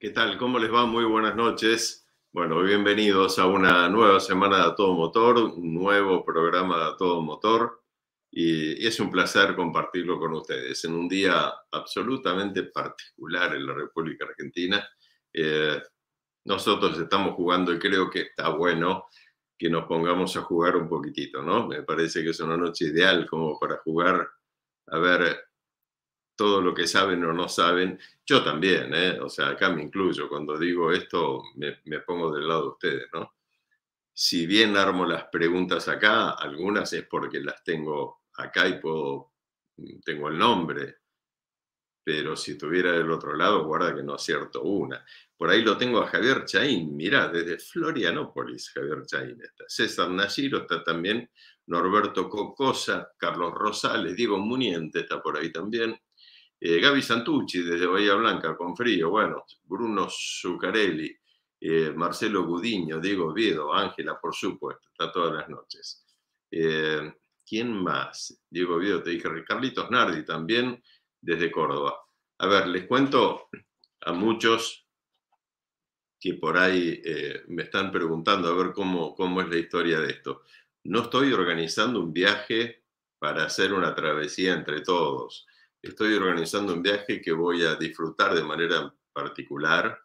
¿Qué tal? ¿Cómo les va? Muy buenas noches. Bueno, bienvenidos a una nueva semana de Todo Motor, un nuevo programa de Todo Motor y es un placer compartirlo con ustedes en un día absolutamente particular en la República Argentina. Eh, nosotros estamos jugando y creo que está bueno que nos pongamos a jugar un poquitito, ¿no? Me parece que es una noche ideal como para jugar a ver todo lo que saben o no saben. Yo también, ¿eh? O sea, acá me incluyo. Cuando digo esto, me, me pongo del lado de ustedes, ¿no? Si bien armo las preguntas acá, algunas es porque las tengo acá mm, tengo el nombre, pero si estuviera del otro lado, guarda que no acierto una. Por ahí lo tengo a Javier Chaín, mirá, desde Florianópolis Javier Chaín está. César Nayiro está también, Norberto Cocosa, Carlos Rosales, Diego Muniente está por ahí también. Eh, Gaby Santucci desde Bahía Blanca con frío, bueno, Bruno Zuccarelli, eh, Marcelo Gudiño, Diego Viedo, Ángela, por supuesto, está todas las noches. Eh, ¿Quién más? Diego Vido, te dije, Carlitos Nardi también desde Córdoba. A ver, les cuento a muchos que por ahí eh, me están preguntando a ver cómo, cómo es la historia de esto. No estoy organizando un viaje para hacer una travesía entre todos. Estoy organizando un viaje que voy a disfrutar de manera particular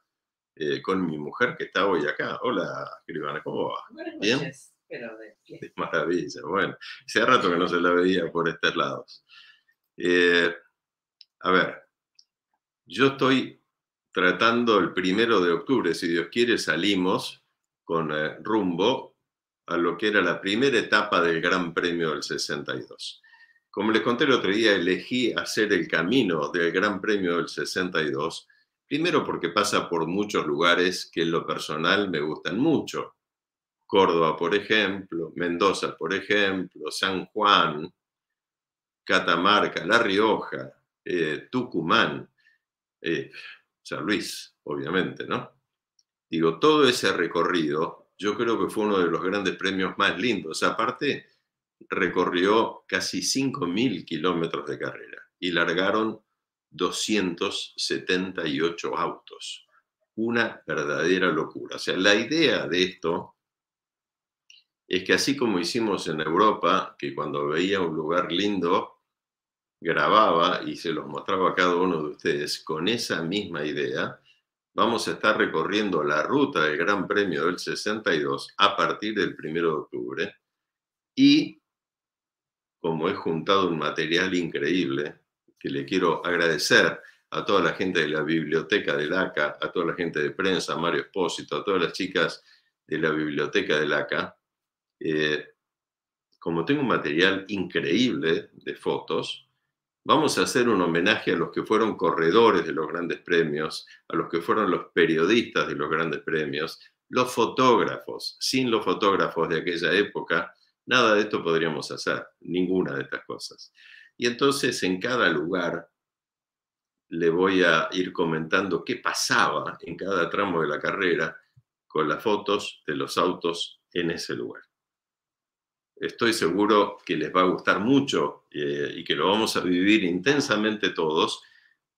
eh, con mi mujer que está hoy acá. Hola, escribana, ¿cómo va? Buenas ¿Bien? pero maravilla, bueno. Hace rato que no se la veía por estos lados. Eh, a ver, yo estoy tratando el primero de octubre, si Dios quiere, salimos con eh, rumbo a lo que era la primera etapa del Gran Premio del 62. Como les conté el otro día, elegí hacer el camino del Gran Premio del 62, primero porque pasa por muchos lugares que en lo personal me gustan mucho. Córdoba, por ejemplo, Mendoza, por ejemplo, San Juan, Catamarca, La Rioja, eh, Tucumán, eh, San Luis, obviamente, ¿no? Digo, todo ese recorrido, yo creo que fue uno de los grandes premios más lindos. Aparte, recorrió casi 5.000 kilómetros de carrera y largaron 278 autos. Una verdadera locura. O sea, la idea de esto es que así como hicimos en Europa, que cuando veía un lugar lindo, grababa y se los mostraba a cada uno de ustedes con esa misma idea, vamos a estar recorriendo la ruta del Gran Premio del 62 a partir del 1 de octubre y como he juntado un material increíble que le quiero agradecer a toda la gente de la biblioteca del ACA, a toda la gente de prensa, a Mario Espósito, a todas las chicas de la biblioteca del ACA, eh, como tengo un material increíble de fotos, vamos a hacer un homenaje a los que fueron corredores de los grandes premios, a los que fueron los periodistas de los grandes premios, los fotógrafos. Sin los fotógrafos de aquella época, nada de esto podríamos hacer, ninguna de estas cosas. Y entonces en cada lugar le voy a ir comentando qué pasaba en cada tramo de la carrera con las fotos de los autos en ese lugar estoy seguro que les va a gustar mucho eh, y que lo vamos a vivir intensamente todos,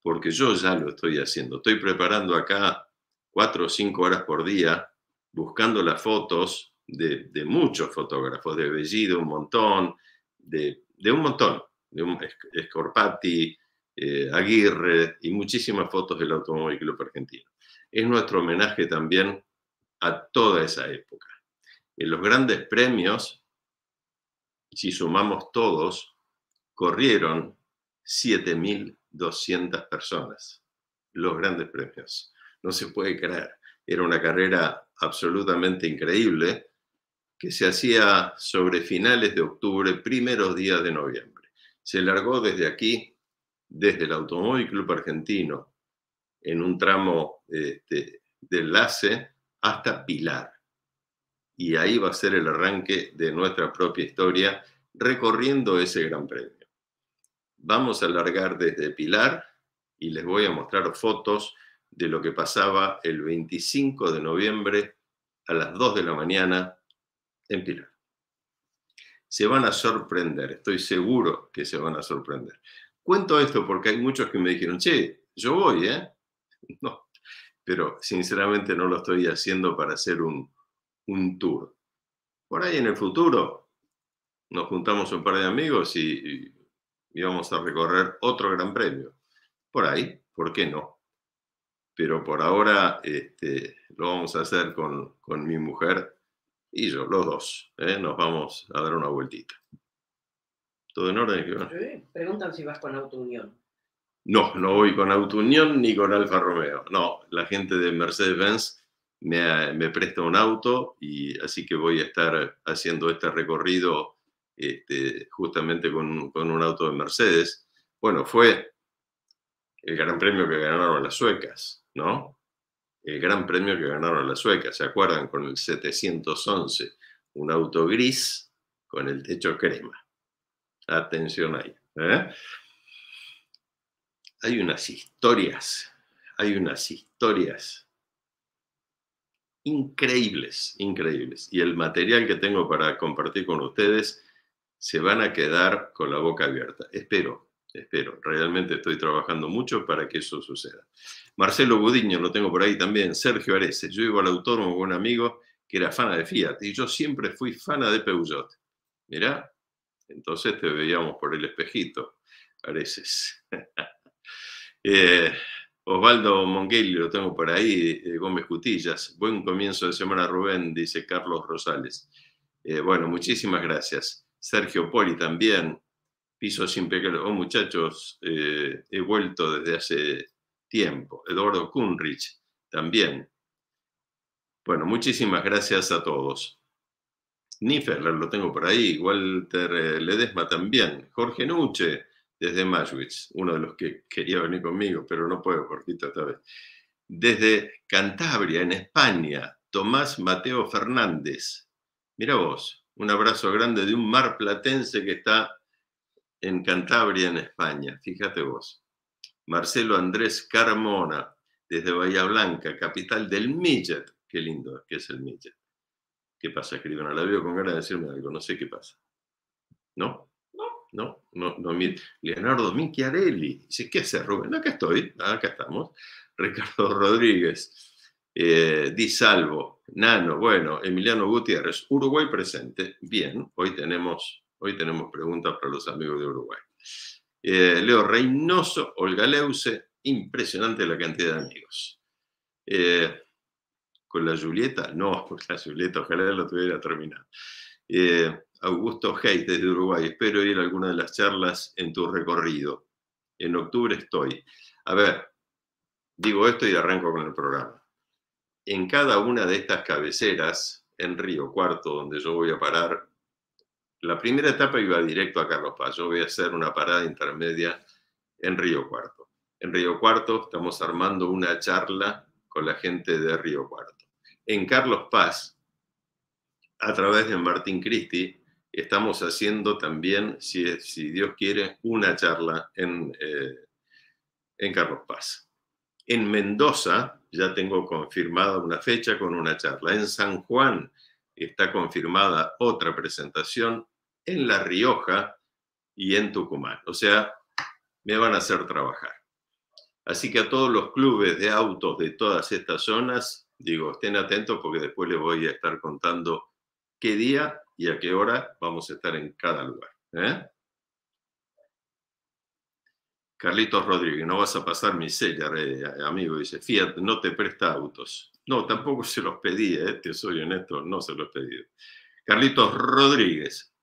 porque yo ya lo estoy haciendo. Estoy preparando acá cuatro o cinco horas por día, buscando las fotos de, muchos fotógrafos, de Bellido un montón, de, un montón, de un, Scorpati, eh, Aguirre y muchísimas fotos del Automóvil Club Argentino. Es nuestro homenaje también a toda esa época. En los grandes premios si sumamos todos, corrieron 7.200 personas los grandes premios. No se puede creer. Era una carrera absolutamente increíble que se hacía sobre finales de octubre, primeros días de noviembre. Se largó desde aquí, desde el Automóvil Club Argentino, en un tramo este, de enlace hasta Pilar y ahí va a ser el arranque de nuestra propia historia recorriendo ese gran premio. Vamos a largar desde Pilar y les voy a mostrar fotos de lo que pasaba el 25 de noviembre a las 2 de la mañana en Pilar. Se van a sorprender, estoy seguro que se van a sorprender. Cuento esto porque hay muchos que me dijeron, che, yo voy, ¿eh? No, pero sinceramente no lo estoy haciendo para hacer un, un tour. Por ahí en el futuro nos juntamos un par de amigos y, íbamos vamos a recorrer otro gran premio. Por ahí, ¿por qué no? Pero por ahora este, lo vamos a hacer con, mi mujer y yo, los dos. ¿eh? Nos vamos a dar una vueltita. ¿Todo en orden? preguntan si vas con Auto No, no voy con Auto Unión ni con Alfa Romeo. No, la gente de Mercedes-Benz me, presta un auto y así que voy a estar haciendo este recorrido este, justamente con, un auto de Mercedes. Bueno, fue el gran premio que ganaron las suecas, ¿no? El gran premio que ganaron las suecas, ¿se acuerdan? Con el 711, un auto gris con el techo crema. Atención ahí. ¿eh? Hay unas historias, hay unas historias increíbles, increíbles. Y el material que tengo para compartir con ustedes se van a quedar con la boca abierta. Espero, espero. Realmente estoy trabajando mucho para que eso suceda. Marcelo Budiño, lo tengo por ahí también. Sergio Areces. Yo iba al autónomo con un amigo que era fana de Fiat y yo siempre fui fana de Peugeot. Mirá, entonces te veíamos por el espejito, Areces. eh, Osvaldo Monguel, lo tengo por ahí, Gómez Cutillas. Buen comienzo de semana, Rubén, dice Carlos Rosales. Eh, bueno, muchísimas gracias. Sergio Poli también, Piso Sin sin Oh, muchachos, eh, he vuelto desde hace tiempo. Eduardo Kunrich también. Bueno, muchísimas gracias a todos. Niffer, lo tengo por ahí. Walter eh, Ledesma también. Jorge Nuche desde Maschwitz, uno de los que quería venir conmigo, pero no puedo, cortito esta vez. Desde Cantabria, en España, Tomás Mateo Fernández. Mira vos, un abrazo grande de un mar platense que está en Cantabria, en España. Fíjate vos. Marcelo Andrés Carmona, desde Bahía Blanca, capital del Millet. Qué lindo que es el Midget. ¿Qué pasa, escriban? La veo con ganas de decirme algo, no sé qué pasa. ¿No? ¿no? no, no Leonardo Minchiarelli. Dice, ¿qué hace Rubén? Acá estoy, acá estamos. Ricardo Rodríguez, eh, Di Salvo, Nano, bueno, Emiliano Gutiérrez, Uruguay presente. Bien, hoy tenemos, hoy tenemos preguntas para los amigos de Uruguay. Eh, Leo Reynoso, Olga impresionante la cantidad de amigos. Eh, ¿Con la Julieta? No, con la Julieta, ojalá lo tuviera terminado. Eh, Augusto Hey, desde Uruguay. Espero ir alguna de las charlas en tu recorrido. En octubre estoy. A ver, digo esto y arranco con el programa. En cada una de estas cabeceras, en Río Cuarto, donde yo voy a parar, la primera etapa iba directo a Carlos Paz. Yo voy a hacer una parada intermedia en Río Cuarto. En Río Cuarto estamos armando una charla con la gente de Río Cuarto. En Carlos Paz, a través de Martín Cristi, estamos haciendo también, si, Dios quiere, una charla en, eh, en Carlos Paz. En Mendoza ya tengo confirmada una fecha con una charla. En San Juan está confirmada otra presentación. En La Rioja y en Tucumán. O sea, me van a hacer trabajar. Así que a todos los clubes de autos de todas estas zonas, digo, estén atentos porque después les voy a estar contando qué día y a qué hora vamos a estar en cada lugar. ¿eh? Carlitos Rodríguez, no vas a pasar mi sella, amigo. Dice, Fiat no te presta autos. No, tampoco se los pedí, ¿eh? te soy honesto, no se los pedí. Carlitos Rodríguez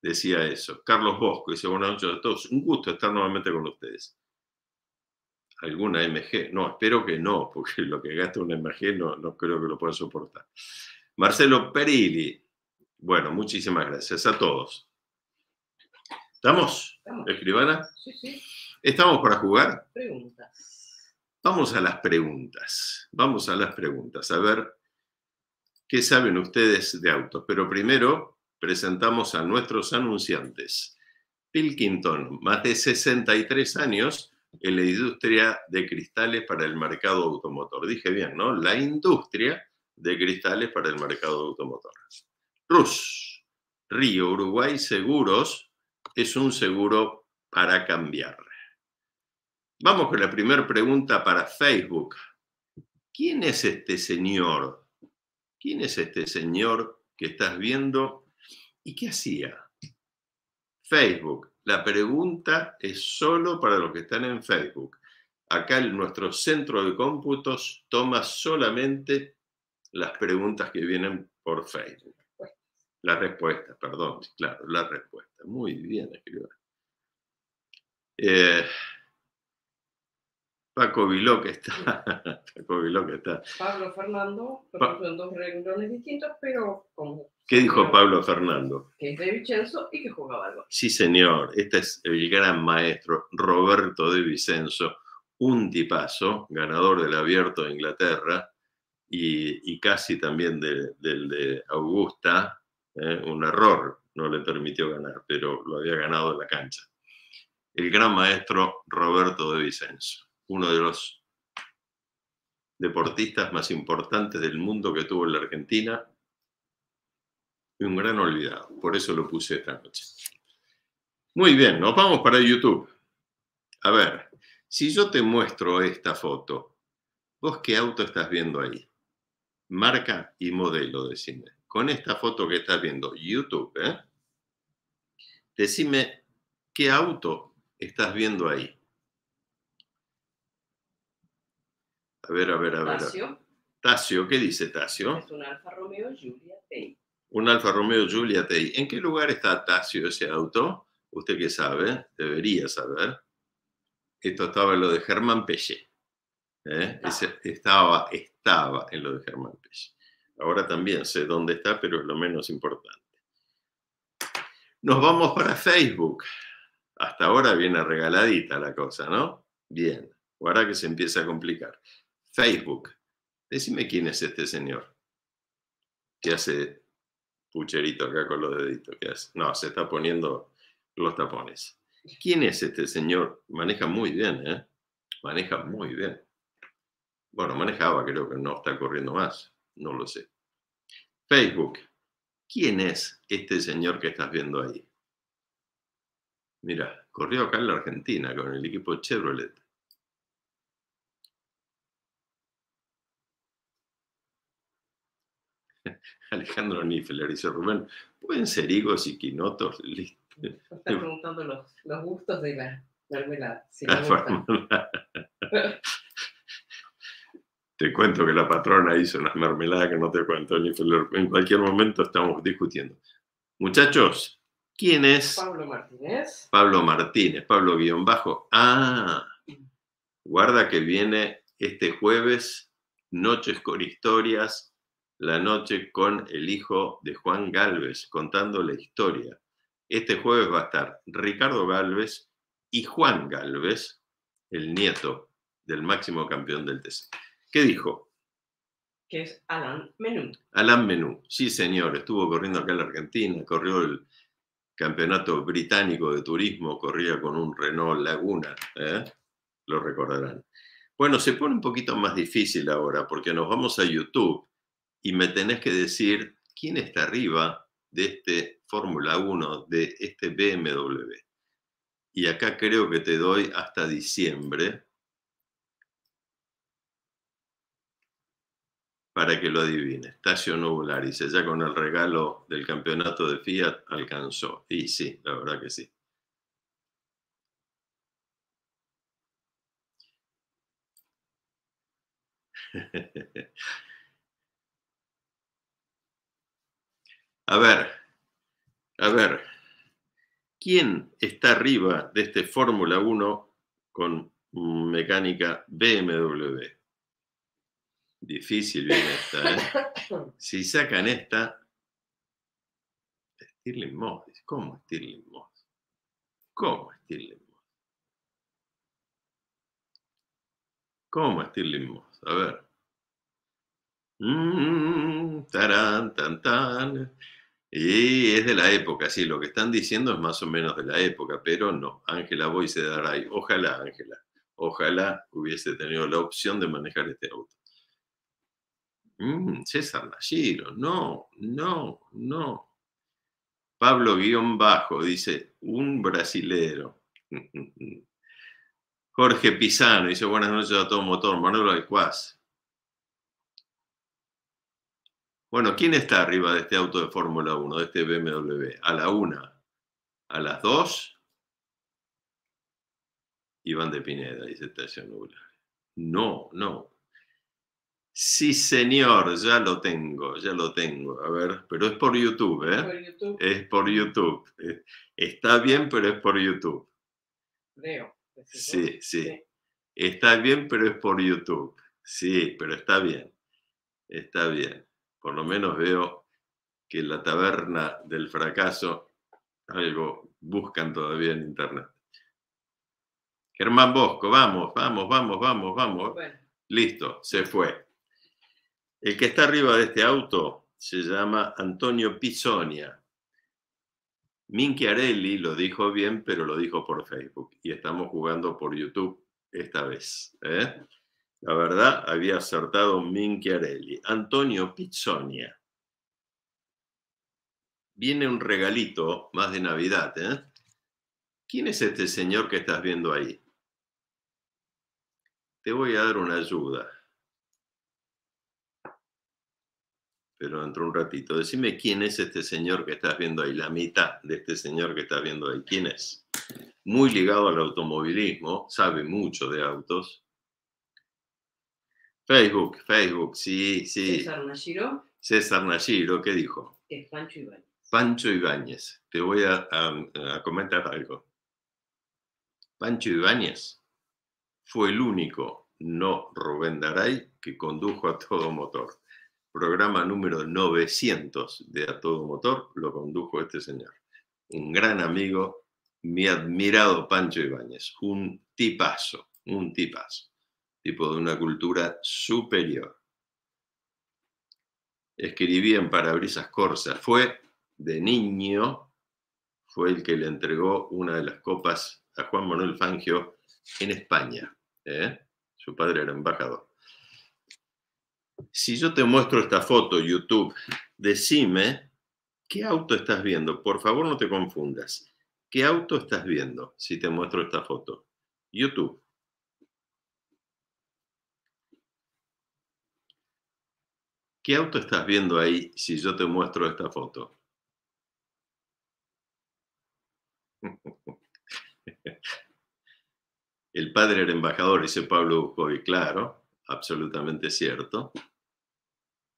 decía eso. Carlos Bosco dice, buenas noches a todos. Un gusto estar nuevamente con ustedes. ¿Alguna MG? No, espero que no, porque lo que gasta una MG no, no creo que lo pueda soportar. Marcelo Perilli, bueno, muchísimas gracias a todos. ¿Estamos, escribana? Sí, sí. ¿Estamos para jugar? Preguntas. Vamos a las preguntas. Vamos a las preguntas. A ver qué saben ustedes de autos. Pero primero presentamos a nuestros anunciantes. Pilkington, más de 63 años en la industria de cristales para el mercado automotor. Dije bien, ¿no? La industria de cristales para el mercado automotor. Rus. Río Uruguay Seguros es un seguro para cambiar. Vamos con la primera pregunta para Facebook. ¿Quién es este señor? ¿Quién es este señor que estás viendo y qué hacía? Facebook. La pregunta es solo para los que están en Facebook. Acá en nuestro centro de cómputos toma solamente las preguntas que vienen por Facebook. La respuesta, perdón, claro, la respuesta. Muy bien, escriba. Eh, Paco Viló que está. Paco Viló que está. Pablo Fernando, pa son dos renglones distintos, pero como. ¿Qué dijo Pablo Fernando? Que es de Vicenzo y que jugaba algo. Sí, señor. Este es el gran maestro Roberto de Vicenzo, un tipazo, ganador del Abierto de Inglaterra y, casi también del de Augusta, ¿eh? un error no le permitió ganar, pero lo había ganado en la cancha. El gran maestro Roberto de Vicenzo, uno de los deportistas más importantes del mundo que tuvo en la Argentina y un gran olvidado. Por eso lo puse esta noche. Muy bien, nos vamos para YouTube. A ver, si yo te muestro esta foto, ¿vos qué auto estás viendo ahí? Marca y modelo, de cine con esta foto que estás viendo, YouTube, ¿eh? decime qué auto estás viendo ahí. A ver, a ver, a ver. Tasio, Tasio, ¿qué dice Tasio? Es un Alfa Romeo Giulia Tei. Un Alfa Romeo Giulia Tei. ¿En qué lugar está Tasio ese auto? Usted que sabe, debería saber. Esto estaba en lo de Germán Pelle. ¿eh? Estaba. estaba, en lo de Germán Pelle. Ahora también sé dónde está, pero es lo menos importante. Nos vamos para Facebook. Hasta ahora viene regaladita la cosa, ¿no? Bien. Ahora que se empieza a complicar. Facebook. Decime quién es este señor. ¿Qué hace pucherito acá con los deditos? No, se está poniendo los tapones. ¿Quién es este señor? Maneja muy bien, ¿eh? Maneja muy bien. Bueno, manejaba, creo que no está corriendo más. No lo sé. Facebook. ¿Quién es este señor que estás viendo ahí? Mira, corrió acá en la Argentina con el equipo Chevrolet. Alejandro Nifler dice Rubén, ¿pueden ser higos y quinotos? Listo. preguntando los, gustos de la mermelada. te cuento que la patrona hizo una mermelada que no te cuento ni En cualquier momento estamos discutiendo. Muchachos, ¿quién es? Pablo Martínez. Pablo Martínez, Pablo guión bajo. Ah, guarda que viene este jueves, Noches con Historias, la noche con el hijo de Juan Galvez, contando la historia. Este jueves va a estar Ricardo Galvez y Juan Galvez, el nieto del máximo campeón del TC. ¿Qué dijo? Que es Alan Menú. Alan Menú, sí señor, estuvo corriendo acá en la Argentina, corrió el campeonato británico de turismo, corría con un Renault Laguna, ¿eh? lo recordarán. Bueno, se pone un poquito más difícil ahora porque nos vamos a YouTube y me tenés que decir quién está arriba de este Fórmula 1, de este BMW. Y acá creo que te doy hasta diciembre para que lo adivine. Tasio Nubular ya con el regalo del campeonato de Fiat alcanzó. Y sí, la verdad que sí. A ver, a ver, ¿quién está arriba de este Fórmula 1 con mecánica BMW? Difícil bien esta, ¿eh? Si sacan esta, Stirling Moss. ¿Cómo Stirling Moss? ¿Cómo Stirling Moss? ¿Cómo Stirling Moss? A ver. Mm, tarán, tan, tan. Y es de la época, sí, lo que están diciendo es más o menos de la época, pero no, Ángela voy se dará ahí. Ojalá, Ángela, ojalá hubiese tenido la opción de manejar este auto. Mm, César Nayiro, no, no, no. Pablo guión bajo dice, un brasilero. Jorge Pisano dice, buenas noches a todo motor, Manuel Alcuaz. Bueno, ¿quién está arriba de este auto de Fórmula 1, de este BMW? A la una, a las dos, Iván de Pineda, dice Estación nubular. No, no, Sí, señor, ya lo tengo, ya lo tengo. A ver, pero es por YouTube, ¿eh? Por YouTube. Es por YouTube. Eh, está bien, pero es por YouTube. Veo. Sí, sí, Está bien, pero es por YouTube. Sí, pero está bien. Está bien. Por lo menos veo que la taberna del fracaso, algo buscan todavía en Internet. Germán Bosco, vamos, vamos, vamos, vamos, vamos. Listo, se fue. El que está arriba de este auto se llama Antonio Pizzonia. Minchiarelli lo dijo bien, pero lo dijo por Facebook y estamos jugando por YouTube esta vez. ¿eh? La verdad, había acertado Minchiarelli. Antonio Pizzonia. Viene un regalito más de Navidad. ¿eh? ¿Quién es este señor que estás viendo ahí? Te voy a dar una ayuda. pero entró un ratito. Decime quién es este señor que estás viendo ahí, la mitad de este señor que estás viendo ahí. ¿Quién es? Muy ligado al automovilismo, sabe mucho de autos. Facebook, Facebook, sí, sí. César Nashiro. César Nashiro, ¿qué dijo? Es Pancho Ibáñez. Te voy a comentar algo. Pancho Ibáñez fue el único, no Rubén Daray, que condujo a todo motor programa número 900 de A Todo Motor, lo condujo este señor. Un gran amigo, mi admirado Pancho Ibáñez, un tipazo, un tipazo, tipo de una cultura superior. Escribí en Parabrisas Corsas. fue de niño, fue el que le entregó una de las copas a Juan Manuel Fangio en España. ¿eh? Su padre era embajador. Si yo te muestro esta foto, YouTube, decime qué auto estás viendo. Por favor, no te confundas. ¿Qué auto estás viendo si te muestro esta foto? YouTube. ¿Qué auto estás viendo ahí si yo te muestro esta foto? El padre era embajador, dice Pablo Buscovi, claro, absolutamente cierto.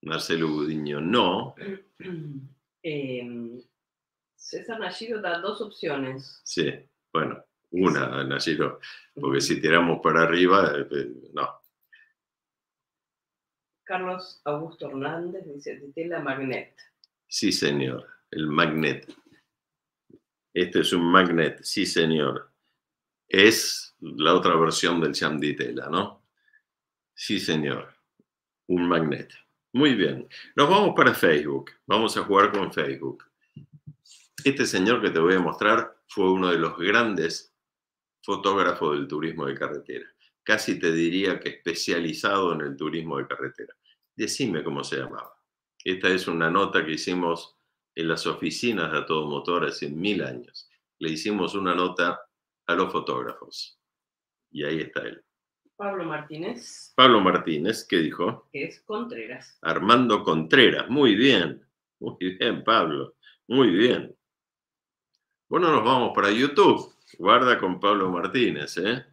Marcelo Gudiño, no. Eh, César nacido, da dos opciones. Sí, bueno, una, nacido porque si tiramos para arriba, eh, eh, no. Carlos Augusto Hernández dice, tela Magnet. Sí, señor, el magnet. Este es un magnet, sí, señor. Es la otra versión del Cham tela, ¿no? Sí, señor, un magnet. Muy bien. Nos vamos para Facebook. Vamos a jugar con Facebook. Este señor que te voy a mostrar fue uno de los grandes fotógrafos del turismo de carretera. Casi te diría que especializado en el turismo de carretera. Decime cómo se llamaba. Esta es una nota que hicimos en las oficinas de A Todo Motor hace mil años. Le hicimos una nota a los fotógrafos. Y ahí está él. Pablo Martínez. Pablo Martínez, ¿qué dijo? Que es Contreras. Armando Contreras, muy bien. Muy bien, Pablo. Muy bien. Bueno, nos vamos para YouTube. Guarda con Pablo Martínez, ¿eh?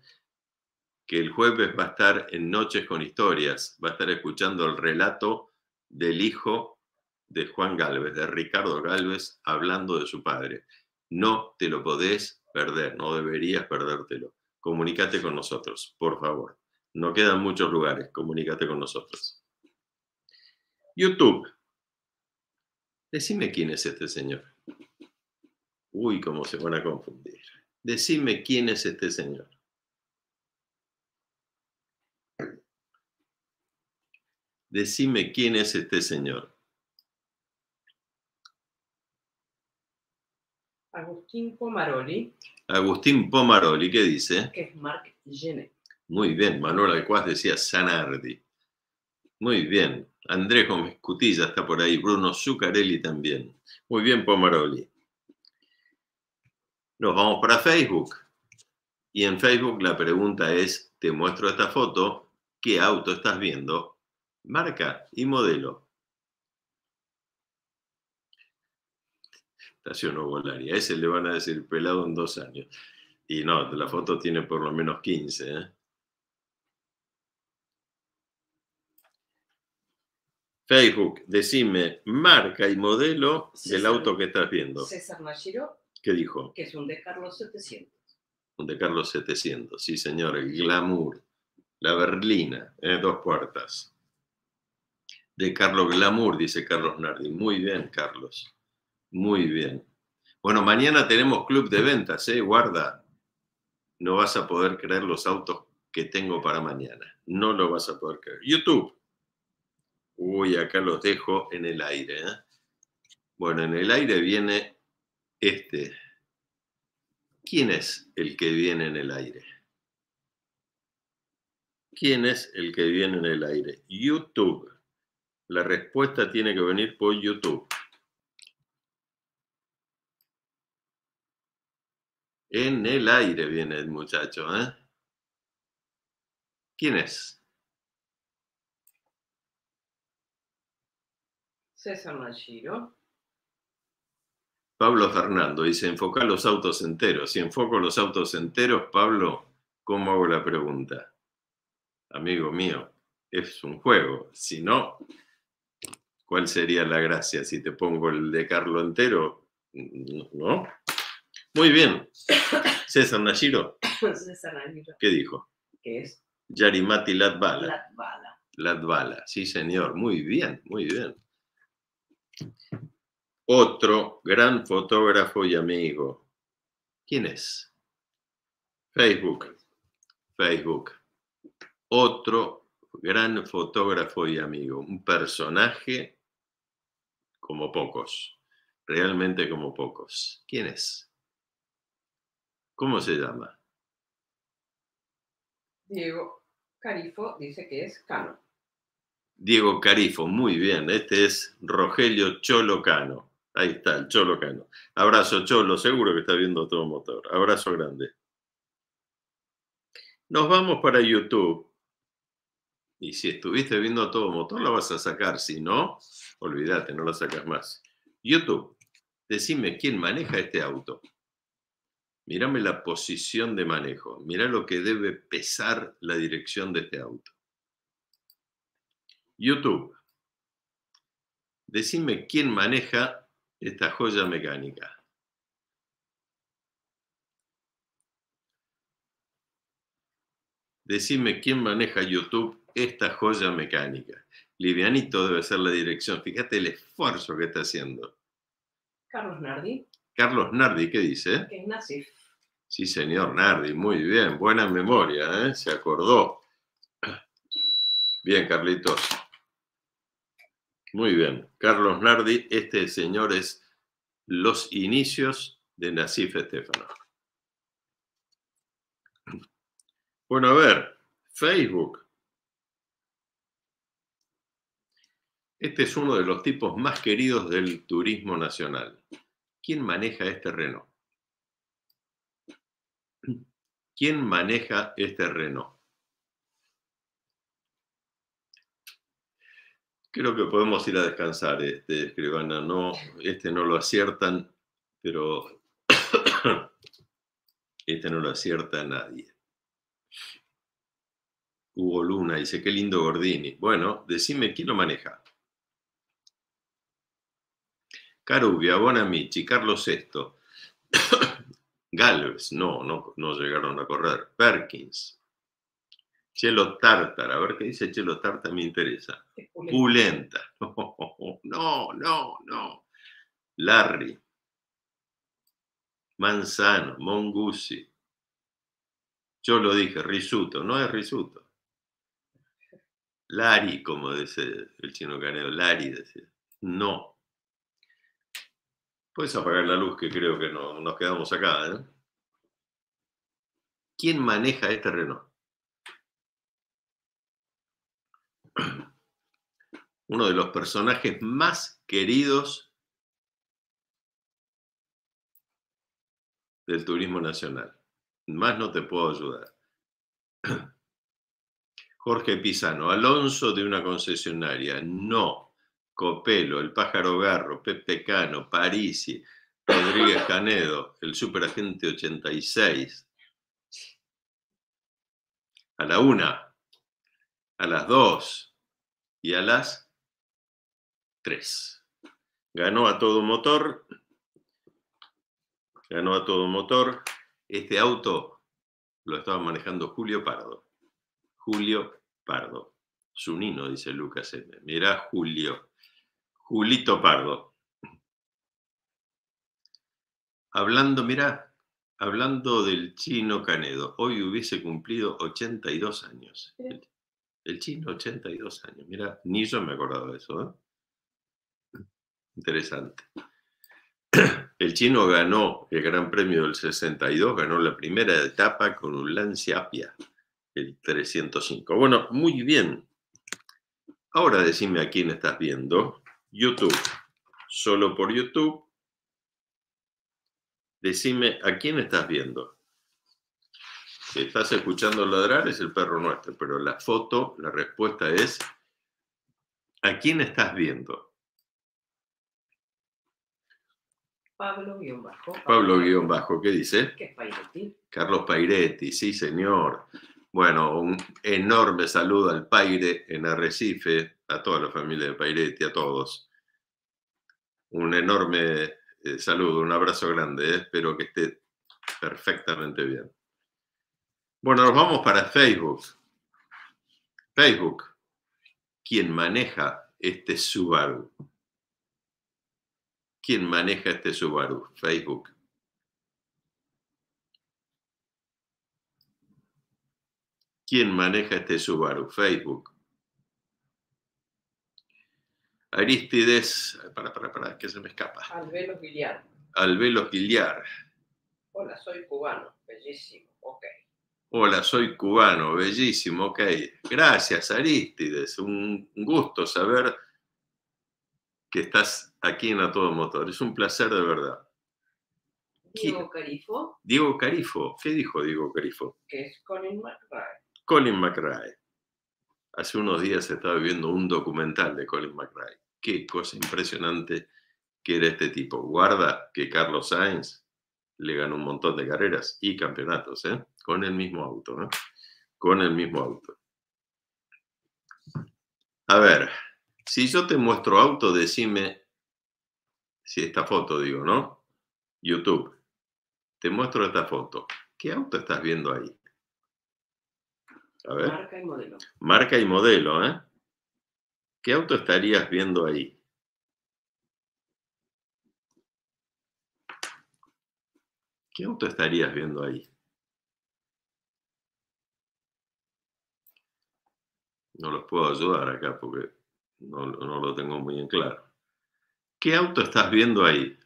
que el jueves va a estar en Noches con Historias, va a estar escuchando el relato del hijo de Juan Galvez, de Ricardo Galvez, hablando de su padre. No te lo podés perder, no deberías perdértelo comunícate con nosotros, por favor. No quedan muchos lugares, comunícate con nosotros. YouTube. Decime quién es este señor. Uy, cómo se van a confundir. Decime quién es este señor. Decime quién es este señor. Agustín Comaroli. Agustín Pomaroli, ¿qué dice? Que es Muy bien, Manuel Alcuaz decía Sanardi. Muy bien. Andrés Gómez Cutilla está por ahí, Bruno Zuccarelli también. Muy bien, Pomaroli. Nos vamos para Facebook. Y en Facebook la pregunta es, te muestro esta foto, ¿qué auto estás viendo? Marca y modelo. estación volaria A ese le van a decir pelado en dos años. Y no, la foto tiene por lo menos 15. ¿eh? Facebook, decime marca y modelo del auto que estás viendo. César Machiro. ¿Qué dijo? Que es un de Carlos 700. Un de Carlos 700, sí señor, el glamour. La berlina, eh, dos puertas. De Carlos Glamour, dice Carlos Nardi. Muy bien, Carlos. Muy bien. Bueno, mañana tenemos club de ventas, ¿eh? Guarda, no vas a poder creer los autos que tengo para mañana. No lo vas a poder creer. YouTube. Uy, acá los dejo en el aire. ¿eh? Bueno, en el aire viene este. ¿Quién es el que viene en el aire? ¿Quién es el que viene en el aire? YouTube. La respuesta tiene que venir por YouTube. En el aire viene el muchacho, ¿eh? ¿Quién es? César Maggiro. Pablo Fernando dice, enfoca los autos enteros. Si enfoco los autos enteros, Pablo, ¿cómo hago la pregunta? Amigo mío, es un juego. Si no, ¿cuál sería la gracia? Si te pongo el de Carlo entero, ¿no? Muy bien. César Nashiro. ¿Qué dijo? ¿Qué es? Yarimati Latvala. Latvala. Latvala, sí señor. Muy bien, muy bien. Otro gran fotógrafo y amigo. ¿Quién es? Facebook. Facebook. Otro gran fotógrafo y amigo. Un personaje como pocos. Realmente como pocos. ¿Quién es? ¿Cómo se llama? Diego Carifo dice que es Cano. Diego Carifo, muy bien. Este es Rogelio Cholo Cano. Ahí está, el Cano. Abrazo, Cholo. Seguro que está viendo todo motor. Abrazo grande. Nos vamos para YouTube. Y si estuviste viendo todo motor, la vas a sacar. Si no, olvídate, no la sacas más. YouTube, decime quién maneja este auto. Mírame la posición de manejo, Mira lo que debe pesar la dirección de este auto. YouTube. Decime quién maneja esta joya mecánica. Decime quién maneja YouTube esta joya mecánica. Livianito debe ser la dirección. Fíjate el esfuerzo que está haciendo. Carlos Nardi. Carlos Nardi, ¿qué dice? Sí, señor Nardi, muy bien, buena memoria, ¿eh? se acordó. Bien, Carlitos. Muy bien. Carlos Nardi, este señor es Los inicios de Nasif Estefano. Bueno, a ver, Facebook. Este es uno de los tipos más queridos del turismo nacional. ¿Quién maneja este reno? ¿Quién maneja este reno? Creo que podemos ir a descansar, este, escribana. No, este no lo aciertan, pero este no lo acierta a nadie. Hugo Luna dice, qué lindo Gordini. Bueno, decime quién lo maneja. Carubia, Bonamici, Carlos VI, Galvez, no, no, no llegaron a correr, Perkins, Chelo Tartar, a ver qué dice Chelo Tartar, me interesa. Pulenta. No, no, no. Larry. Manzano, Monguzzi, Yo lo dije, Risuto, no es Risuto. Larry, como dice el chino Canero, Lari No. Puedes apagar la luz, que creo que no, nos quedamos acá. ¿eh? ¿Quién maneja este Renault? Uno de los personajes más queridos del turismo nacional. Más no te puedo ayudar. Jorge Pisano, Alonso de una concesionaria. No, Copelo, el pájaro Garro, Pepe Cano, Parisi, Rodríguez Canedo, el superagente 86. A la una, a las dos y a las tres. Ganó a todo motor. Ganó a todo motor. Este auto lo estaba manejando Julio Pardo. Julio Pardo. Zunino, dice Lucas M. Mirá, Julio. Julito Pardo. Hablando, mira, hablando del chino Canedo, hoy hubiese cumplido 82 años. El, chino, 82 años. Mira, ni yo me acordado de eso. ¿eh? Interesante. El chino ganó el Gran Premio del 62, ganó la primera etapa con un Lancia Apia, el 305. Bueno, muy bien. Ahora decime a quién estás viendo. YouTube. Solo por YouTube. Decime a quién estás viendo. Si estás escuchando ladrar es el perro nuestro, pero la foto, la respuesta es ¿a quién estás viendo? Pablo guión bajo. Pablo guión bajo, ¿qué dice? Que es Pairetti. Carlos Pairetti, sí señor. Bueno, un enorme saludo al Paire en Arrecife, a toda la familia de Pairetti, a todos. Un enorme eh, saludo, un abrazo grande. Eh, espero que esté perfectamente bien. Bueno, nos vamos para Facebook. Facebook, ¿quién maneja este Subaru. ¿Quién maneja este Subaru? Facebook. ¿Quién maneja este Subaru? Facebook. Aristides, para, para, para, que se me escapa. Alvelos Giliar. Alvelos Hola, soy cubano, bellísimo, ok. Hola, soy cubano, bellísimo, ok. Gracias, Aristides, un gusto saber que estás aquí en A Todo Motor. Es un placer de verdad. Diego Carifo. Diego Carifo. ¿Qué dijo Diego Carifo? Que es Colin McRae. Colin McRae. Hace unos días estaba viendo un documental de Colin McRae qué cosa impresionante que era este tipo. Guarda que Carlos Sainz le ganó un montón de carreras y campeonatos, ¿eh? Con el mismo auto, ¿no? ¿eh? Con el mismo auto. A ver, si yo te muestro auto, decime si esta foto, digo, ¿no? YouTube, te muestro esta foto. ¿Qué auto estás viendo ahí? A ver. Marca y modelo. Marca y modelo, ¿eh? ¿Qué auto estarías viendo ahí? ¿Qué auto estarías viendo ahí? No los puedo ayudar acá porque no, no lo tengo muy en claro. ¿Qué auto estás viendo ahí?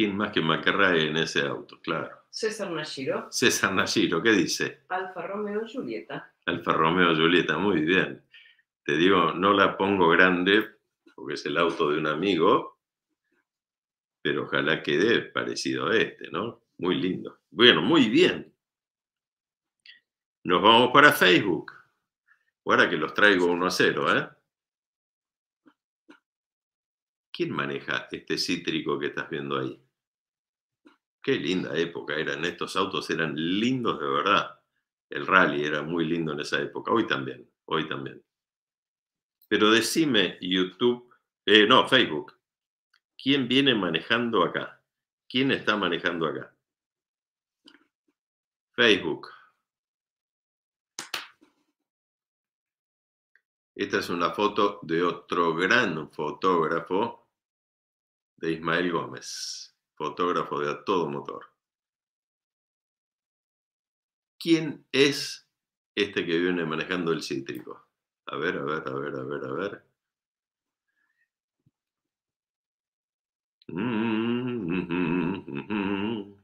¿Quién más que Macarray en ese auto? Claro. César Nashiro. César ¿qué dice? Alfa Romeo Julieta. Alfa Romeo Julieta, muy bien. Te digo, no la pongo grande porque es el auto de un amigo, pero ojalá quede parecido a este, ¿no? Muy lindo. Bueno, muy bien. Nos vamos para Facebook. Ahora que los traigo uno a cero ¿eh? ¿Quién maneja este cítrico que estás viendo ahí? Qué linda época eran, estos autos eran lindos de verdad. El rally era muy lindo en esa época, hoy también, hoy también. Pero decime, YouTube, eh, no, Facebook, ¿quién viene manejando acá? ¿Quién está manejando acá? Facebook. Esta es una foto de otro gran fotógrafo, de Ismael Gómez fotógrafo de a todo motor. ¿Quién es este que viene manejando el cítrico? A ver, a ver, a ver, a ver, a ver. Mm, mm, mm,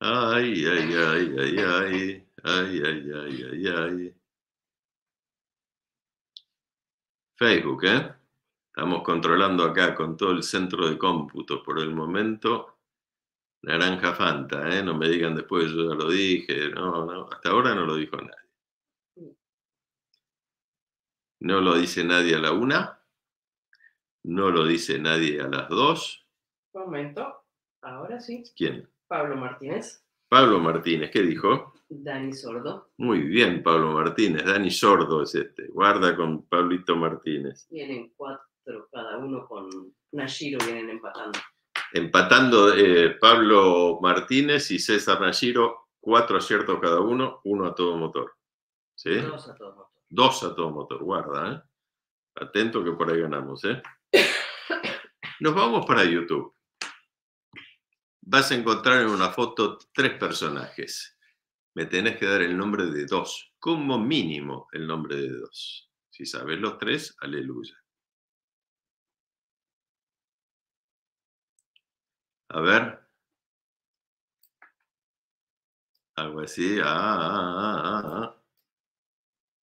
ay, ay, ay, ay, ay, ay, ay, ay, ay, ay. Facebook, ¿eh? Estamos controlando acá con todo el centro de cómputo por el momento. Naranja Fanta, ¿eh? no me digan después, yo ya lo dije. No, hasta ahora no lo dijo nadie. No lo dice nadie a la una. No lo dice nadie a las dos. Un momento, ahora sí. ¿Quién? Pablo Martínez. Pablo Martínez, ¿qué dijo? Dani Sordo. Muy bien, Pablo Martínez. Dani Sordo es este. Guarda con Pablito Martínez. Vienen cuatro pero cada uno con Nashiro vienen empatando. Empatando eh, Pablo Martínez y César Nashiro, cuatro aciertos cada uno, uno a todo motor. Dos a todo motor. Dos a todo motor, guarda, ¿eh? Atento que por ahí ganamos, ¿eh? Nos vamos para YouTube. Vas a encontrar en una foto tres personajes. Me tenés que dar el nombre de dos, como mínimo el nombre de dos. Si sabes los tres, aleluya. A ver. Algo así. Ah, ah,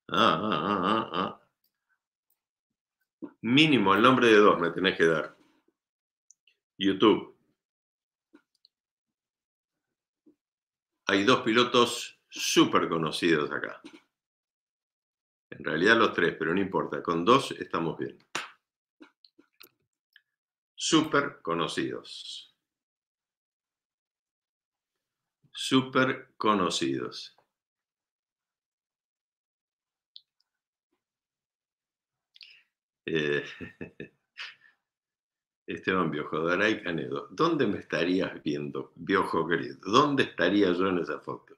ah, Mínimo el nombre de dos me tenés que dar. YouTube. Hay dos pilotos súper conocidos acá. En realidad los tres, pero no importa. Con dos estamos bien. Súper conocidos súper conocidos. Eh, Esteban Biojo, Daray Canedo, ¿dónde me estarías viendo, Biojo querido? ¿Dónde estaría yo en esa foto?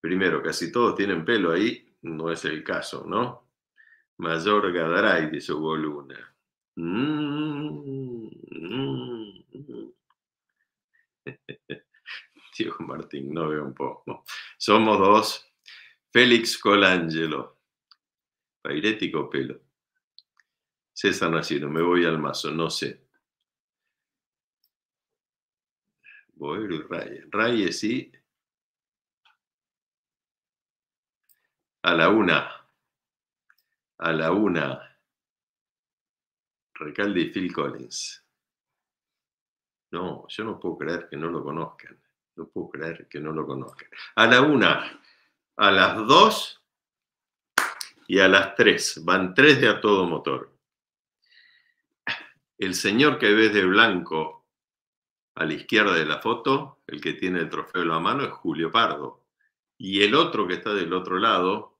Primero, casi todos tienen pelo ahí, no es el caso, ¿no? Mayor Gadaray, dice Hugo Luna. Mm, mm, mm. Tío Martín, no veo un poco. Somos dos. Félix Colangelo. Pairético pelo. César Nacido, me voy al mazo, no sé. Voy y Raye. Raye sí. A la una. A la una. Recalde y Phil Collins. No, yo no puedo creer que no lo conozcan. No puedo creer que no lo conozca. A la una, a las dos y a las tres. Van tres de a todo motor. El señor que ves de blanco a la izquierda de la foto, el que tiene el trofeo en la mano, es Julio Pardo. Y el otro que está del otro lado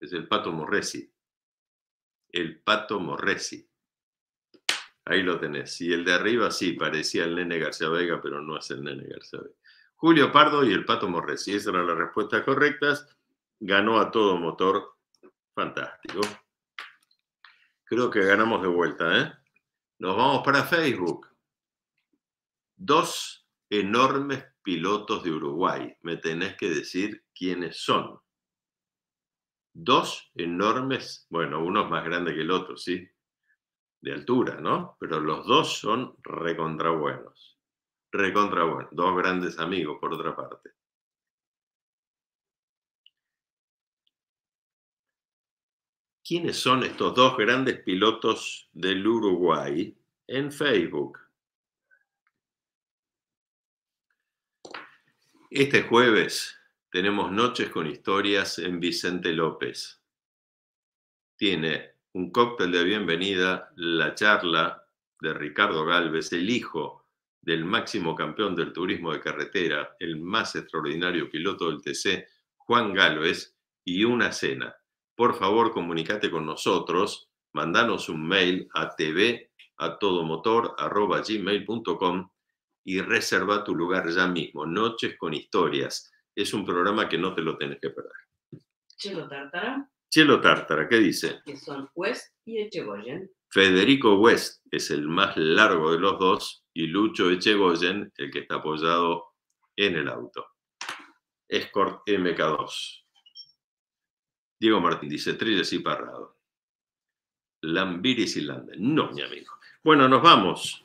es el Pato Morresi. El Pato Morresi. Ahí lo tenés. Y el de arriba sí, parecía el nene García Vega, pero no es el nene García Vega. Julio Pardo y el Pato Morres. Si esas eran las respuestas correctas. Ganó a todo motor. Fantástico. Creo que ganamos de vuelta, ¿eh? Nos vamos para Facebook. Dos enormes pilotos de Uruguay. Me tenés que decir quiénes son. Dos enormes, bueno, uno es más grande que el otro, ¿sí? de altura, ¿no? Pero los dos son recontra buenos. Recontra Dos grandes amigos, por otra parte. ¿Quiénes son estos dos grandes pilotos del Uruguay en Facebook? Este jueves tenemos Noches con Historias en Vicente López. Tiene un cóctel de bienvenida, la charla de Ricardo Galvez, el hijo del máximo campeón del turismo de carretera, el más extraordinario piloto del TC, Juan Galvez, y una cena. Por favor, comunícate con nosotros, mandanos un mail a tv y reserva tu lugar ya mismo. Noches con historias. Es un programa que no te lo tenés que perder. Chelo Tartara. Cielo Tártara, ¿qué dice? Que son West y Echegoyen. Federico West es el más largo de los dos y Lucho Echegoyen el que está apoyado en el auto. Escort MK2. Diego Martín dice, Trilles y Parrado. Lambiris y Landa. No, mi amigo. Bueno, nos vamos.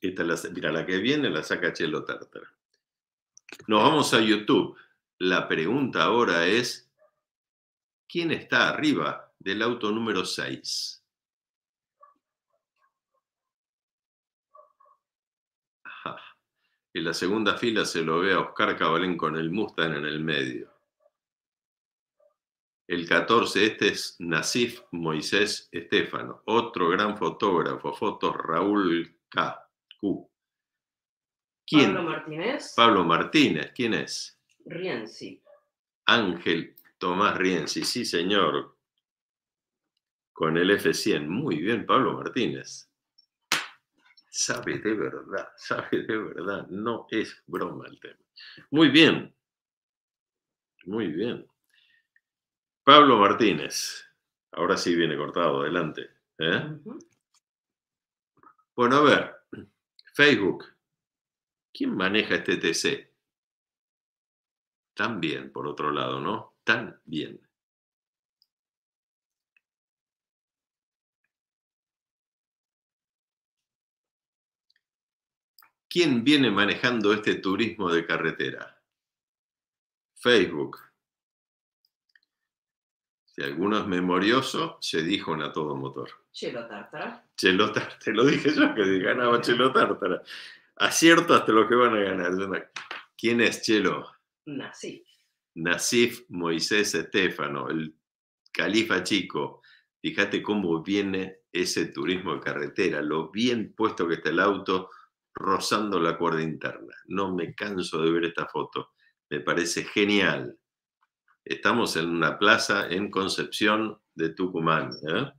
Esta es la, mira, la que viene la saca Cielo Tártara. Nos vamos a YouTube. La pregunta ahora es, ¿Quién está arriba del auto número 6? En la segunda fila se lo ve a Oscar Cabalén con el Mustang en el medio. El 14, este es Nasif Moisés Estefano, otro gran fotógrafo, Foto Raúl K. Q. ¿Quién? Pablo Martínez. Pablo Martínez, ¿quién es? Rienzi. Ángel Tomás Rienzi, sí señor, con el F100. Muy bien, Pablo Martínez. Sabe de verdad, sabe de verdad, no es broma el tema. Muy bien, muy bien. Pablo Martínez, ahora sí viene cortado, adelante. ¿Eh? Bueno, a ver, Facebook, ¿quién maneja este TC? También, por otro lado, ¿no? tan bien. ¿Quién viene manejando este turismo de carretera? Facebook. Si alguno es memorioso, se dijo una a todo motor. Chelo Tartara. Chelo te lo dije yo que ganaba Chelo Tartara. Acierto hasta lo que van a ganar. ¿Quién es Chelo? Nací. Nasif Moisés Estefano, el califa chico. Fíjate cómo viene ese turismo de carretera, lo bien puesto que está el auto rozando la cuerda interna. No me canso de ver esta foto, me parece genial. Estamos en una plaza en Concepción de Tucumán. ¿eh?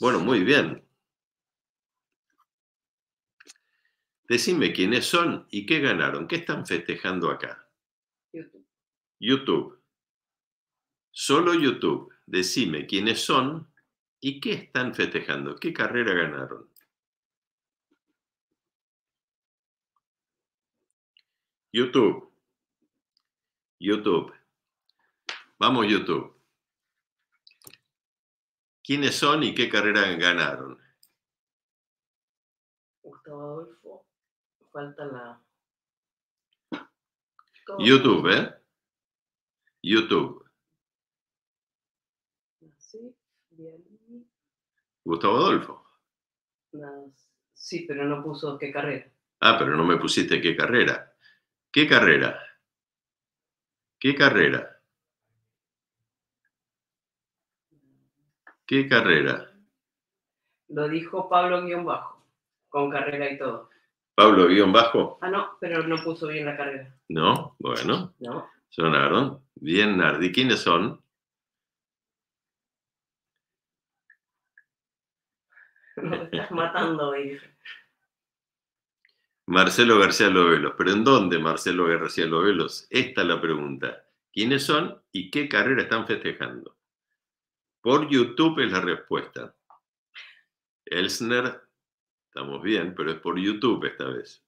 Bueno, muy bien. Decime quiénes son y qué ganaron, qué están festejando acá. YouTube. Solo YouTube. Decime quiénes son y qué están festejando, qué carrera ganaron. YouTube. YouTube. Vamos, YouTube. ¿Quiénes son y qué carrera ganaron? Gustavo Adolfo. Falta la... YouTube, ¿eh? YouTube. Gustavo Adolfo. sí, pero no puso qué carrera. Ah, pero no me pusiste qué carrera. ¿Qué carrera? ¿Qué carrera? ¿Qué carrera? Lo dijo Pablo guión bajo, con carrera y todo. Pablo guión bajo. Ah, no, pero no puso bien la carrera. No, bueno. No. Sonaron. Bien, Nardi. ¿Quiénes son? Me estás matando, hoy. Marcelo García Lovelos. ¿Pero en dónde, Marcelo García Lovelos? Esta es la pregunta. ¿Quiénes son y qué carrera están festejando? Por YouTube es la respuesta. Elsner, estamos bien, pero es por YouTube esta vez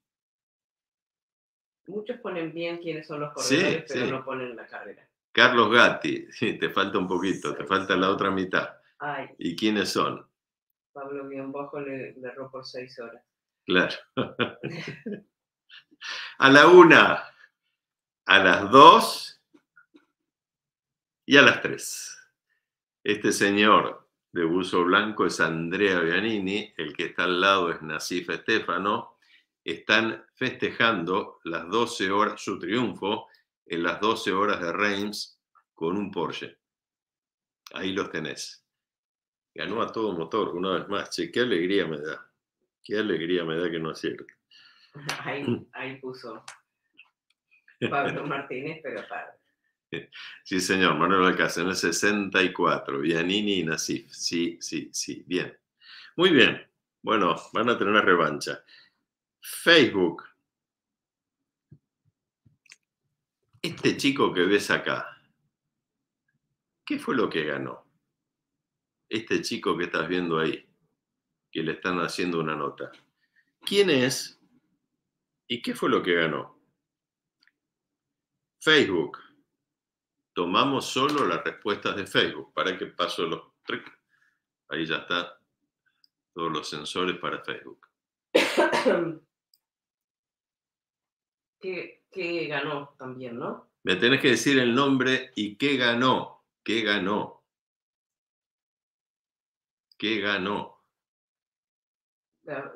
muchos ponen bien quiénes son los corredores, pero no ponen la carrera. Carlos Gatti, te falta un poquito, te falta la otra mitad. ¿Y quiénes son? Pablo Guión le, le por seis horas. Claro. a la una, a las dos y a las tres. Este señor de buzo blanco es Andrea Bianini, el que está al lado es Nasifa Estefano, están festejando las 12 horas, su triunfo en las 12 horas de Reims con un Porsche. Ahí los tenés. Ganó a todo motor, una vez más. Che, qué alegría me da. Qué alegría me da que no acierte. Ahí, ahí puso Pablo Martínez, pero tarde. Sí, señor, Manuel Alcázar, en el 64, Vianini y Nasif. Sí, sí, sí, bien. Muy bien. Bueno, van a tener una revancha. Facebook. Este chico que ves acá, ¿qué fue lo que ganó? Este chico que estás viendo ahí, que le están haciendo una nota. ¿Quién es y qué fue lo que ganó? Facebook. Tomamos solo las respuestas de Facebook. Para que paso los... Ahí ya está todos los sensores para Facebook. que, ganó también, ¿no? Me tenés que decir el nombre y qué ganó, qué ganó, qué ganó.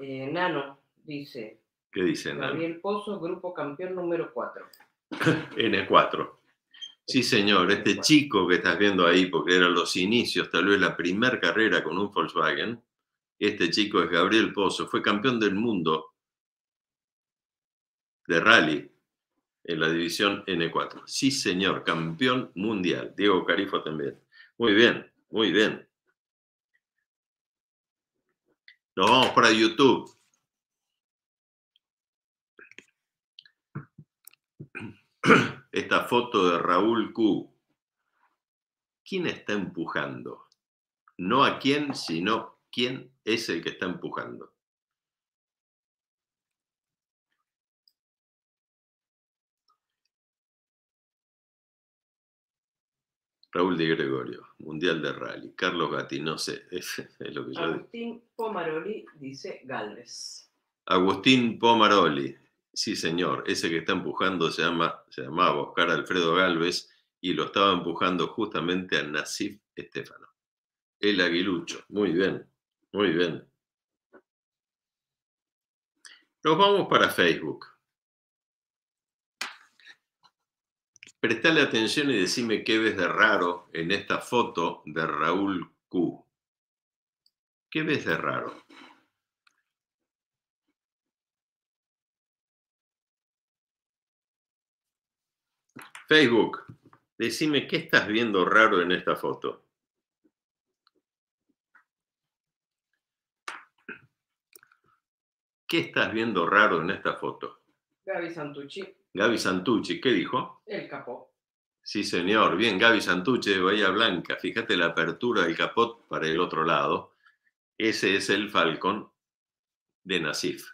Eh, Nano dice. ¿Qué dice Nano? Gabriel Pozo, grupo campeón número 4. N4. Sí, señor, este chico que estás viendo ahí, porque eran los inicios, tal vez la primera carrera con un Volkswagen, este chico es Gabriel Pozo, fue campeón del mundo de rally en la división N4. Sí, señor, campeón mundial. Diego Carifo también. Muy bien, muy bien. Nos vamos para YouTube. Esta foto de Raúl Q. ¿Quién está empujando? No a quién, sino quién es el que está empujando. Raúl Di Gregorio, Mundial de Rally. Carlos Gatinose, es, es lo que yo Agustín Pomaroli dice Galvez. Agustín Pomaroli, sí señor, ese que está empujando se, llama, se llamaba Oscar Alfredo Galvez y lo estaba empujando justamente a Nasif Estefano. El aguilucho, muy bien, muy bien. Nos vamos para Facebook. Prestale atención y decime qué ves de raro en esta foto de Raúl Q. ¿Qué ves de raro? Facebook, decime qué estás viendo raro en esta foto. ¿Qué estás viendo raro en esta foto? Gaby Santucci. Gaby Santucci, ¿qué dijo? El capó. Sí, señor. Bien, Gaby Santucci de Bahía Blanca. Fíjate la apertura del capot para el otro lado. Ese es el Falcon de Nasif.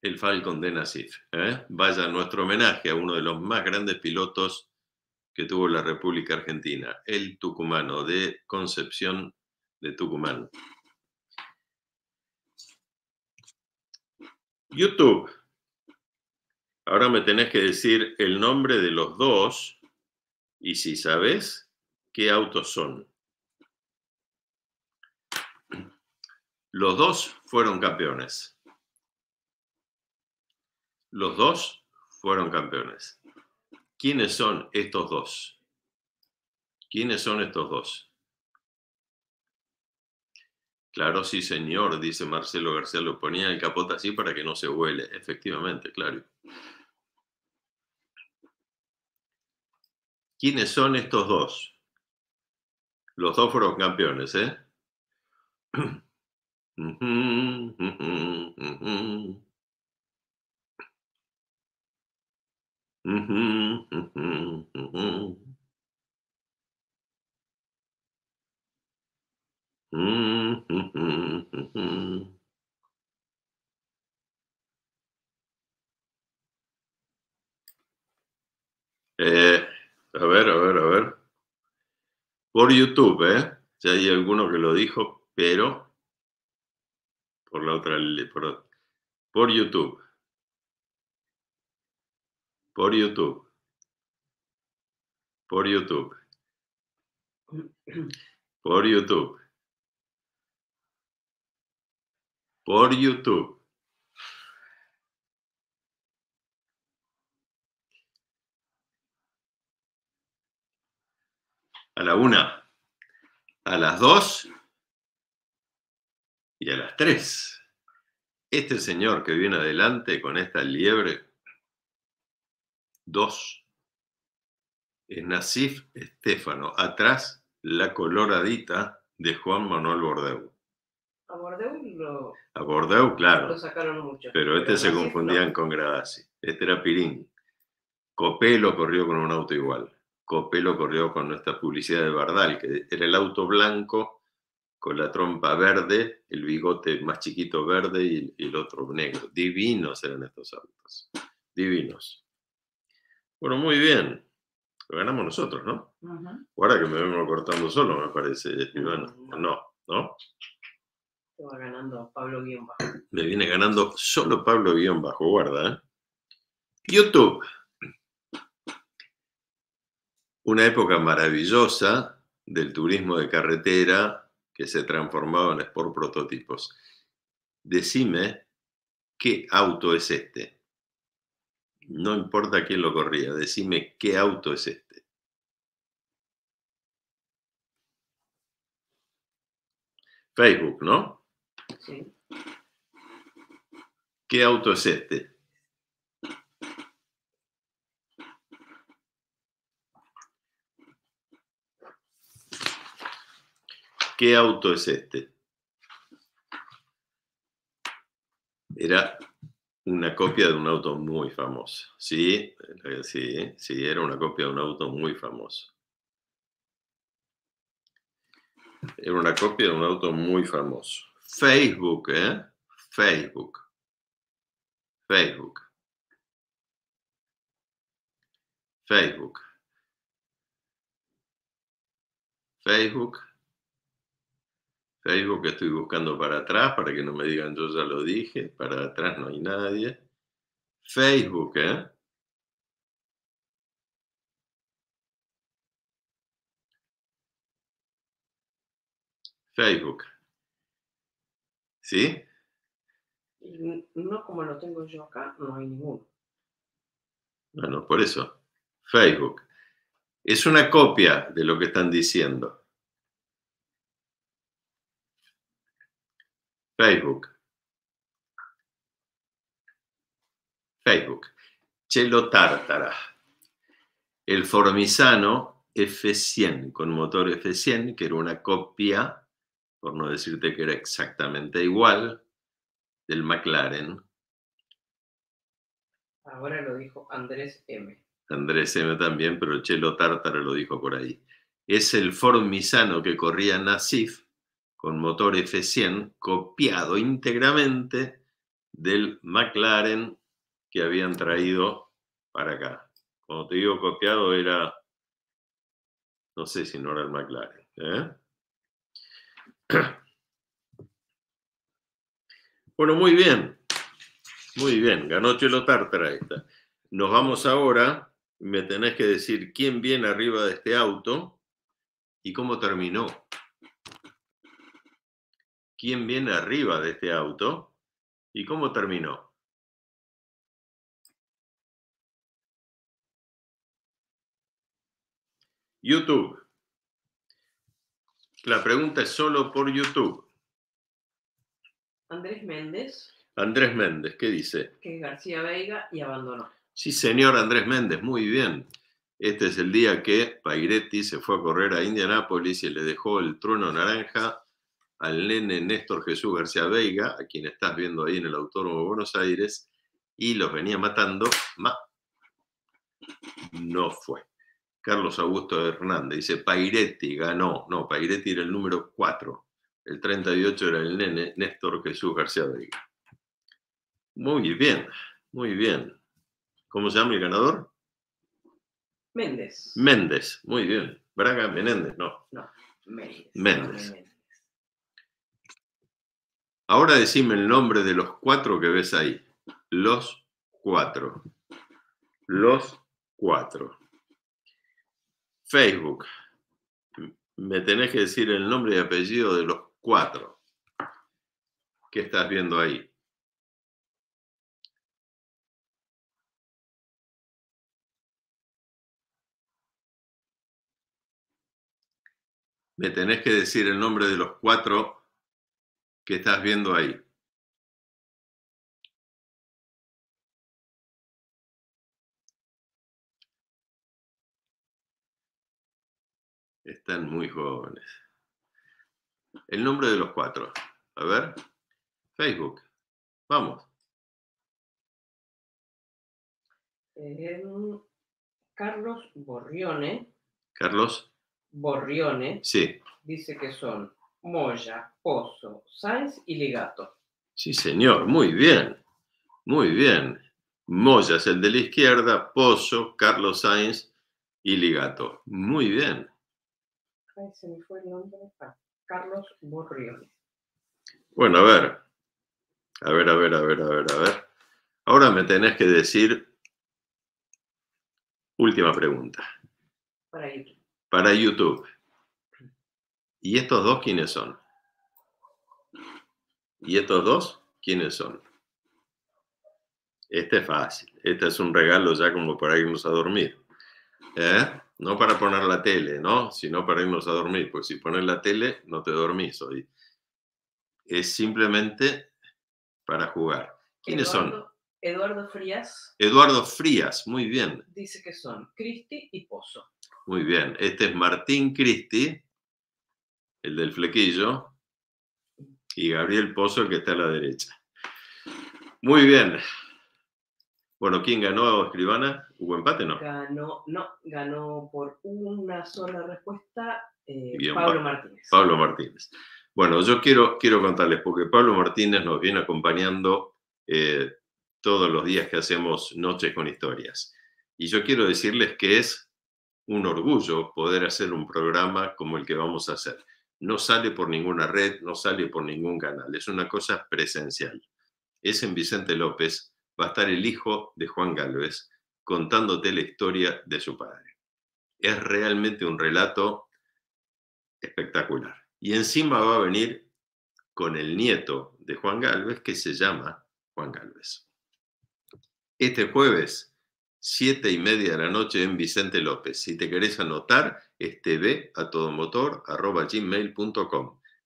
El Falcon de Nasif. ¿eh? Vaya nuestro homenaje a uno de los más grandes pilotos que tuvo la República Argentina, el tucumano de Concepción de Tucumán. YouTube. Ahora me tenés que decir el nombre de los dos y si sabes qué autos son. Los dos fueron campeones. Los dos fueron campeones. ¿Quiénes son estos dos? ¿Quiénes son estos dos? Claro, sí, señor, dice Marcelo García, lo ponía el capote así para que no se huele, efectivamente, claro. ¿Quiénes son estos dos? Los dos fueron campeones, ¿eh? Eh, a ver, a ver, a ver. Por YouTube, ¿eh? Si hay alguno que lo dijo, pero por la otra, por, por YouTube. Por YouTube. Por YouTube. Por YouTube. por YouTube. A la una, a las dos y a las tres. Este señor que viene adelante con esta liebre, dos, es Nasif Estefano, Atrás, la coloradita de Juan Manuel Bordeu. A Bordeaux lo... claro. Pero este se confundían con Gradasi. Este era Pirín. Copelo corrió con un auto igual. Copelo corrió con nuestra publicidad de Bardal, que era el auto blanco con la trompa verde, el bigote más chiquito verde y, el otro negro. Divinos eran estos autos. Divinos. Bueno, muy bien. Lo ganamos nosotros, ¿no? Ahora que me vengo cortando solo, me parece, no, ¿no? ganando Pablo Me viene ganando solo Pablo guión bajo, guarda. ¿eh? YouTube. Una época maravillosa del turismo de carretera que se transformaba en Sport Prototipos. Decime qué auto es este. No importa quién lo corría, decime qué auto es este. Facebook, ¿no? ¿Qué auto es este? ¿Qué auto es este? Era una copia de un auto muy famoso. Sí, sí, sí, era una copia de un auto muy famoso. Era una copia de un auto muy famoso. Facebook, ¿eh? Facebook. Facebook. Facebook. Facebook. Facebook estoy buscando para atrás, para que no me digan yo ya lo dije, para atrás no hay nadie. Facebook, ¿eh? Facebook. ¿Sí? no como lo tengo yo acá, no hay ninguno. Bueno, por eso. Facebook. Es una copia de lo que están diciendo. Facebook. Facebook. Chelo Tártara. El formisano F100 con motor F100, que era una copia por no decirte que era exactamente igual, del McLaren. Ahora lo dijo Andrés M. Andrés M también, pero Chelo Tártara lo dijo por ahí. Es el Ford Misano que corría Nasif con motor F100 copiado íntegramente del McLaren que habían traído para acá. Cuando te digo copiado era, no sé si no era el McLaren. ¿eh? Bueno, muy bien. Muy bien, ganó Chelo Tartar esta. Nos vamos ahora. Me tenés que decir quién viene arriba de este auto y cómo terminó. ¿Quién viene arriba de este auto y cómo terminó? YouTube. La pregunta es solo por YouTube. Andrés Méndez. Andrés Méndez, ¿qué dice? Que García Veiga y abandonó. Sí, señor Andrés Méndez, muy bien. Este es el día que Pairetti se fue a correr a Indianápolis y le dejó el trueno naranja al nene Néstor Jesús García Veiga, a quien estás viendo ahí en el Autónomo de Buenos Aires, y los venía matando, ma no fue. Carlos Augusto Hernández. Dice, Pairetti ganó. No, Pairetti era el número 4. El 38 era el nene Néstor Jesús García Vega. Muy bien, muy bien. ¿Cómo se llama el ganador? Méndez. Méndez, muy bien. Braga Menéndez, no. No, Méndez. Méndez. Ahora decime el nombre de los cuatro que ves ahí. Los cuatro. Los cuatro. Facebook. Me tenés que decir el nombre y apellido de los cuatro. que estás viendo ahí? Me tenés que decir el nombre de los cuatro que estás viendo ahí. Están muy jóvenes. El nombre de los cuatro. A ver. Facebook. Vamos. Em, Carlos Borrione. Carlos. Borrione. Sí. Dice que son Moya, Pozo, Sainz y Ligato. Sí, señor. Muy bien. Muy bien. Moya es el de la izquierda, Pozo, Carlos Sainz y Ligato. Muy bien se me fue el nombre. Carlos Borrión. Bueno, a ver. A ver, a ver, a ver, a ver, a ver. Ahora me tenés que decir última pregunta. Para YouTube. Para YouTube. ¿Y estos dos quiénes son? ¿Y estos dos quiénes son? Este es fácil. Este es un regalo ya como para irnos a dormir. ¿Eh? No para poner la tele, ¿no? Sino para irnos a dormir, porque si pones la tele no te dormís hoy. Es simplemente para jugar. ¿Quiénes son? Eduardo Frías. Eduardo Frías, muy bien. Dice que son Cristi y Pozo. Muy bien, este es Martín Cristi, el del flequillo, y Gabriel Pozo, el que está a la derecha. Muy bien. Bueno, ¿quién ganó, escribana? ¿Hubo empate no? Ganó, no, ganó por una sola respuesta eh, Pablo Martínez. Pablo Martínez. Bueno, yo quiero, quiero contarles, porque Pablo Martínez nos viene acompañando eh, todos los días que hacemos Noches con Historias. Y yo quiero decirles que es un orgullo poder hacer un programa como el que vamos a hacer. No sale por ninguna red, no sale por ningún canal, es una cosa presencial. Es en Vicente López, va a estar el hijo de Juan Galvez, contándote la historia de su padre. Es realmente un relato espectacular. Y encima va a venir con el nieto de Juan Galvez, que se llama Juan Galvez. Este jueves, siete y media de la noche en Vicente López. Si te querés anotar, este ve a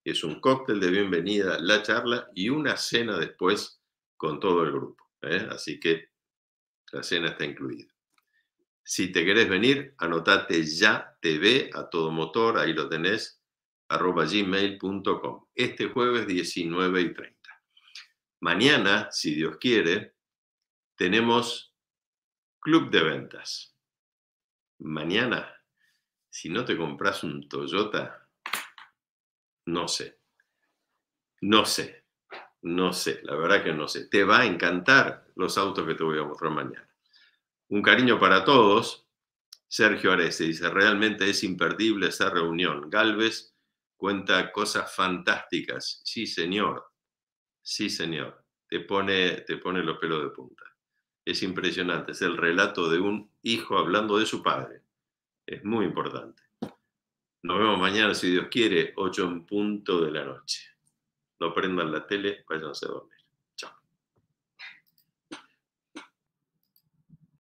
Es un cóctel de bienvenida, la charla y una cena después con todo el grupo. ¿eh? Así que la cena está incluida. Si te querés venir, anotate ya TV a todo motor, ahí lo tenés, arroba gmail.com. Este jueves 19 y 30. Mañana, si Dios quiere, tenemos Club de Ventas. Mañana, si no te compras un Toyota, no sé. No sé. No sé, la verdad que no sé. Te va a encantar los autos que te voy a mostrar mañana. Un cariño para todos. Sergio Arese dice, realmente es imperdible esta reunión. Galvez cuenta cosas fantásticas. Sí, señor. Sí, señor. Te pone, te pone los pelos de punta. Es impresionante. Es el relato de un hijo hablando de su padre. Es muy importante. Nos vemos mañana, si Dios quiere, 8 en punto de la noche no prendan la tele, pues no se dormir.